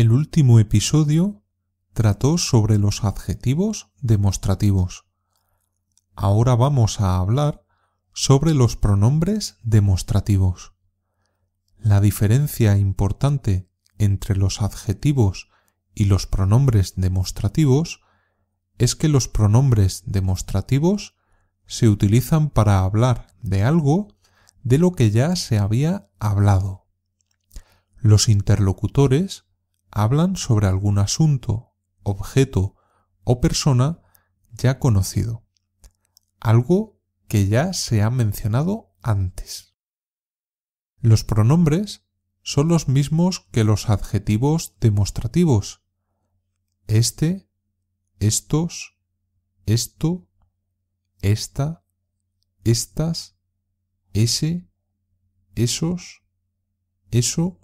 El último episodio trató sobre los adjetivos demostrativos. Ahora vamos a hablar sobre los pronombres demostrativos. La diferencia importante entre los adjetivos y los pronombres demostrativos es que los pronombres demostrativos se utilizan para hablar de algo de lo que ya se había hablado. Los interlocutores hablan sobre algún asunto, objeto o persona ya conocido, algo que ya se ha mencionado antes. Los pronombres son los mismos que los adjetivos demostrativos. Este, estos, esto, esta, estas, ese, esos, eso,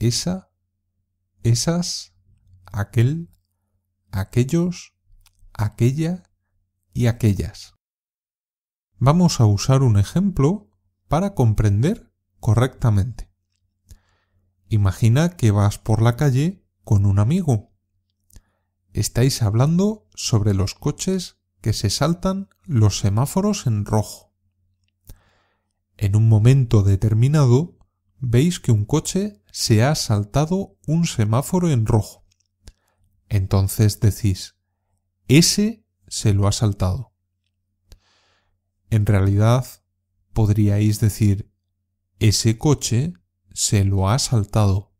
esa, esas, aquel, aquellos, aquella y aquellas. Vamos a usar un ejemplo para comprender correctamente. Imagina que vas por la calle con un amigo. Estáis hablando sobre los coches que se saltan los semáforos en rojo. En un momento determinado, veis que un coche se ha saltado un semáforo en rojo. Entonces decís, ese se lo ha saltado. En realidad, podríais decir, ese coche se lo ha saltado.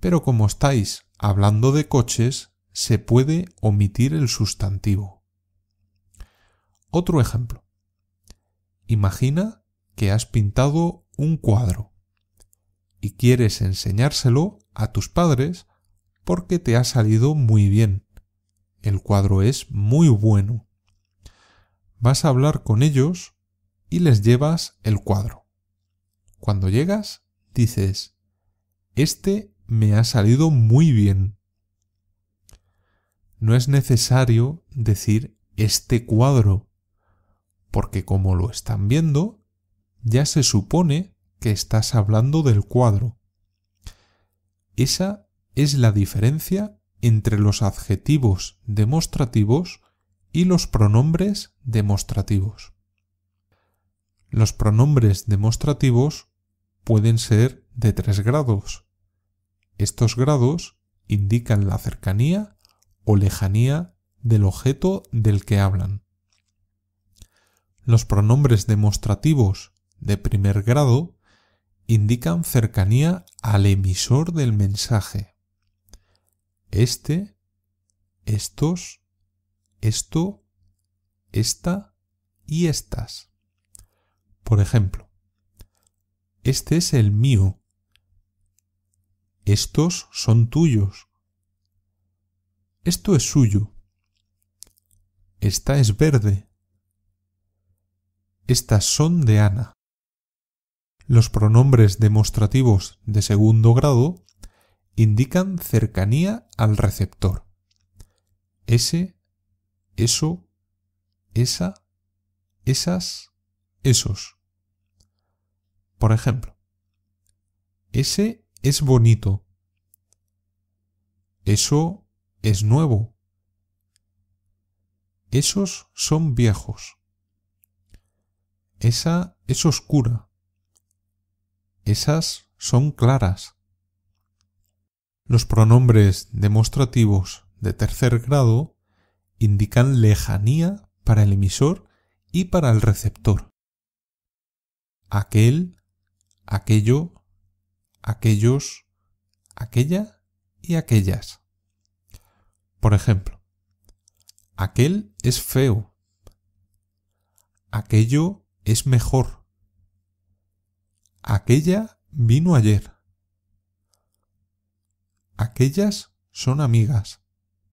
Pero como estáis hablando de coches, se puede omitir el sustantivo. Otro ejemplo. Imagina que has pintado un cuadro y quieres enseñárselo a tus padres porque te ha salido muy bien. El cuadro es muy bueno. Vas a hablar con ellos y les llevas el cuadro. Cuando llegas, dices, Este me ha salido muy bien. No es necesario decir este cuadro, porque como lo están viendo, ya se supone que estás hablando del cuadro. Esa es la diferencia entre los adjetivos demostrativos y los pronombres demostrativos. Los pronombres demostrativos pueden ser de tres grados. Estos grados indican la cercanía o lejanía del objeto del que hablan. Los pronombres demostrativos de primer grado indican cercanía al emisor del mensaje. Este, estos, esto, esta y estas. Por ejemplo, este es el mío. Estos son tuyos. Esto es suyo. Esta es verde. Estas son de Ana. Los pronombres demostrativos de segundo grado indican cercanía al receptor. Ese, eso, esa, esas, esos. Por ejemplo, ese es bonito. Eso es nuevo. Esos son viejos. Esa es oscura. Esas son claras. Los pronombres demostrativos de tercer grado indican lejanía para el emisor y para el receptor. Aquel, aquello, aquellos, aquella y aquellas. Por ejemplo, aquel es feo. Aquello es mejor. Aquella vino ayer. Aquellas son amigas.